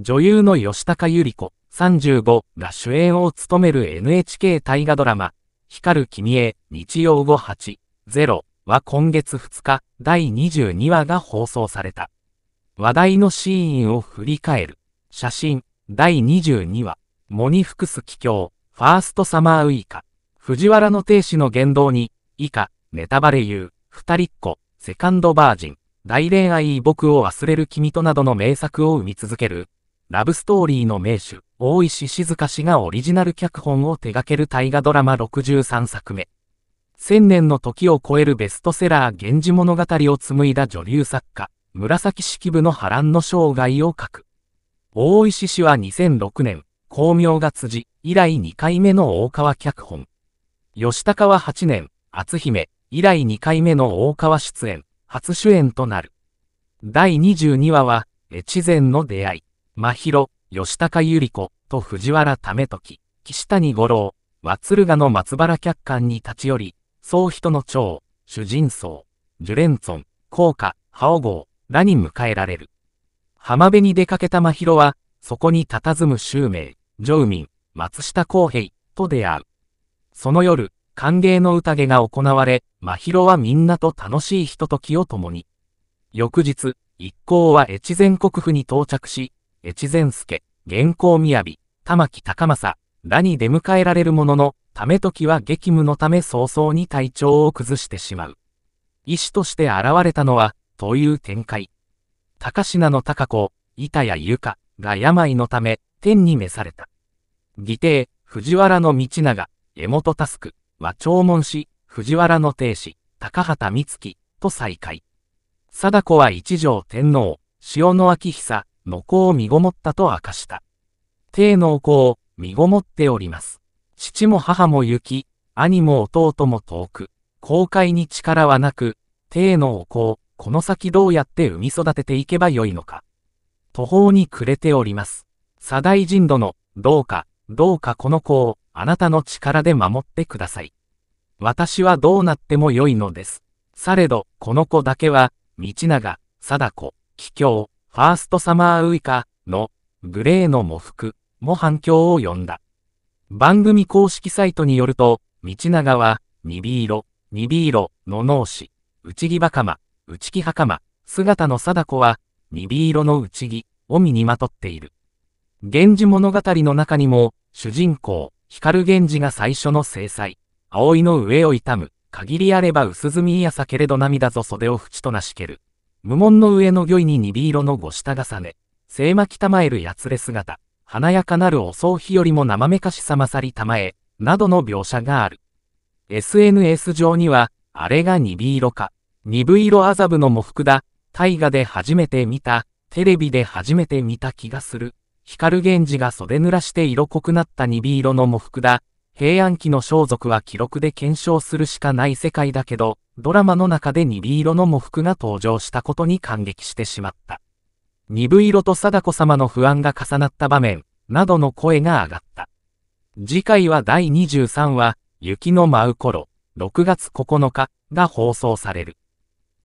女優の吉高由里子35が主演を務める NHK 大河ドラマ、光る君へ日曜午8-0は今月2日第22話が放送された。話題のシーンを振り返る。写真第22話、モニフクス帰郷、ファーストサマーウイカ、藤原の亭主の言動に、以下、ネタバレ言う、二人っ子、セカンドバージン、大恋愛僕を忘れる君となどの名作を生み続ける、ラブストーリーの名手、大石静香氏がオリジナル脚本を手掛ける大河ドラマ63作目。千年の時を超えるベストセラー源氏物語を紡いだ女流作家、紫式部の波乱の生涯を書く。大石氏は2006年、光明が辻以来2回目の大川脚本。吉高は8年、篤姫以来2回目の大川出演、初主演となる。第22話は、越前の出会い。真広、吉高由里子と藤原為時、岸谷五郎、和鶴賀の松原客観に立ち寄り、総人の長、主人僧、ジュレンツン、高家、覇王号らに迎えられる。浜辺に出かけた真広は、そこに佇む襲名、常民、松下公平と出会う。その夜、歓迎の宴が行われ、真広はみんなと楽しいひとときを共に。翌日、一行は越前国府に到着し、越前助、現行雅、玉木高政、らに出迎えられるものの、ため時は激務のため早々に体調を崩してしまう。医師として現れたのは、という展開。高品の高子、板谷由香が病のため、天に召された。義弟、藤原の道長、江本佑は弔問し、藤原の亭主、高畑光希と再会。貞子は一条天皇、塩野明久、の子を身ごもったと明かした。帝の子を身ごもっております。父も母も行き、兄も弟も遠く、公開に力はなく、帝のお子をこの先どうやって産み育てていけばよいのか。途方に暮れております。左大人殿、どうか、どうかこの子をあなたの力で守ってください。私はどうなってもよいのです。されど、この子だけは、道長、貞子、桔梗、ファーストサマーウイカのグレーの喪服も反響を呼んだ。番組公式サイトによると、道長は、ニビ色、ニビ色の脳死、内木袴、内木袴、姿の貞子は、ニビ色の内木を身にまとっている。源氏物語の中にも、主人公、光源氏が最初の制裁、葵の上を痛む、限りあれば薄墨いやさけれど涙ぞ袖を縁となしける。無門の上の魚に鈍色のご下重ね、聖巻まえるやつれ姿、華やかなるお葬日よりも生めかしさまさりまえ、などの描写がある。SNS 上には、あれが鈍色か、鈍色麻布の模服だ、大河で初めて見た、テレビで初めて見た気がする。光源氏が袖濡らして色濃くなった鈍色の模服だ、平安期の装束は記録で検証するしかない世界だけど、ドラマの中で鈍色の喪服が登場したことに感激してしまった。鈍色と貞子様の不安が重なった場面、などの声が上がった。次回は第23話、雪の舞う頃、6月9日が放送される。